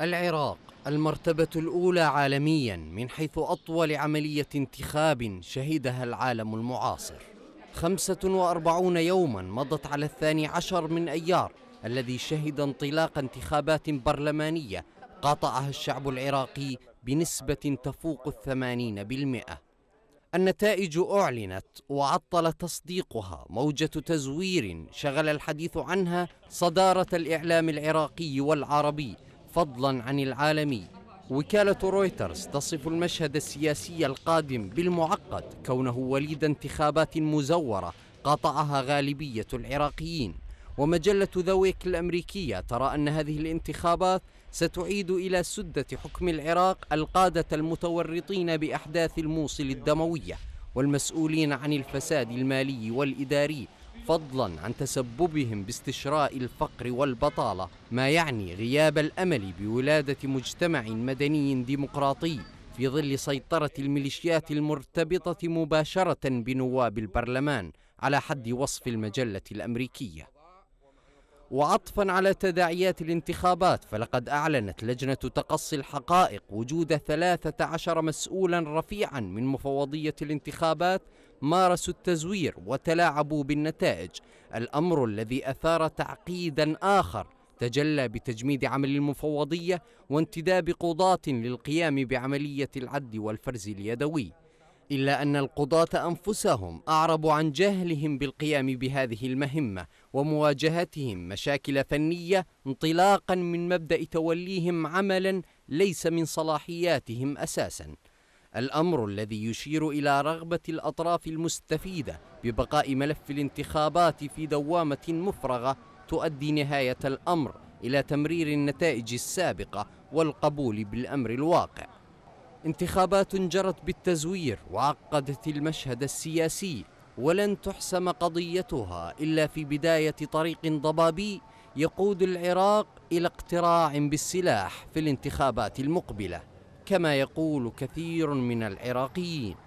العراق المرتبة الأولى عالميا من حيث أطول عملية انتخاب شهدها العالم المعاصر 45 يوما مضت على الثاني عشر من أيار الذي شهد انطلاق انتخابات برلمانية قاطعها الشعب العراقي بنسبة تفوق الثمانين بالمئة النتائج أعلنت وعطل تصديقها موجة تزوير شغل الحديث عنها صدارة الإعلام العراقي والعربي فضلا عن العالمي وكالة رويترز تصف المشهد السياسي القادم بالمعقد كونه وليد انتخابات مزورة قاطعها غالبية العراقيين ومجلة ذويك الأمريكية ترى أن هذه الانتخابات ستعيد إلى سدة حكم العراق القادة المتورطين بأحداث الموصل الدموية والمسؤولين عن الفساد المالي والإداري فضلا عن تسببهم باستشراء الفقر والبطاله ما يعني غياب الامل بولاده مجتمع مدني ديمقراطي في ظل سيطره الميليشيات المرتبطه مباشره بنواب البرلمان على حد وصف المجله الامريكيه وعطفا على تداعيات الانتخابات فلقد أعلنت لجنة تقصي الحقائق وجود 13 مسؤولا رفيعا من مفوضية الانتخابات مارسوا التزوير وتلاعبوا بالنتائج الامر الذي اثار تعقيدا اخر تجلى بتجميد عمل المفوضيه وانتداب قضاه للقيام بعمليه العد والفرز اليدوي الا ان القضاه انفسهم اعربوا عن جهلهم بالقيام بهذه المهمه ومواجهتهم مشاكل فنيه انطلاقا من مبدا توليهم عملا ليس من صلاحياتهم اساسا الأمر الذي يشير إلى رغبة الأطراف المستفيدة ببقاء ملف الانتخابات في دوامة مفرغة تؤدي نهاية الأمر إلى تمرير النتائج السابقة والقبول بالأمر الواقع انتخابات جرت بالتزوير وعقدت المشهد السياسي ولن تحسم قضيتها إلا في بداية طريق ضبابي يقود العراق إلى اقتراع بالسلاح في الانتخابات المقبله كما يقول كثير من العراقيين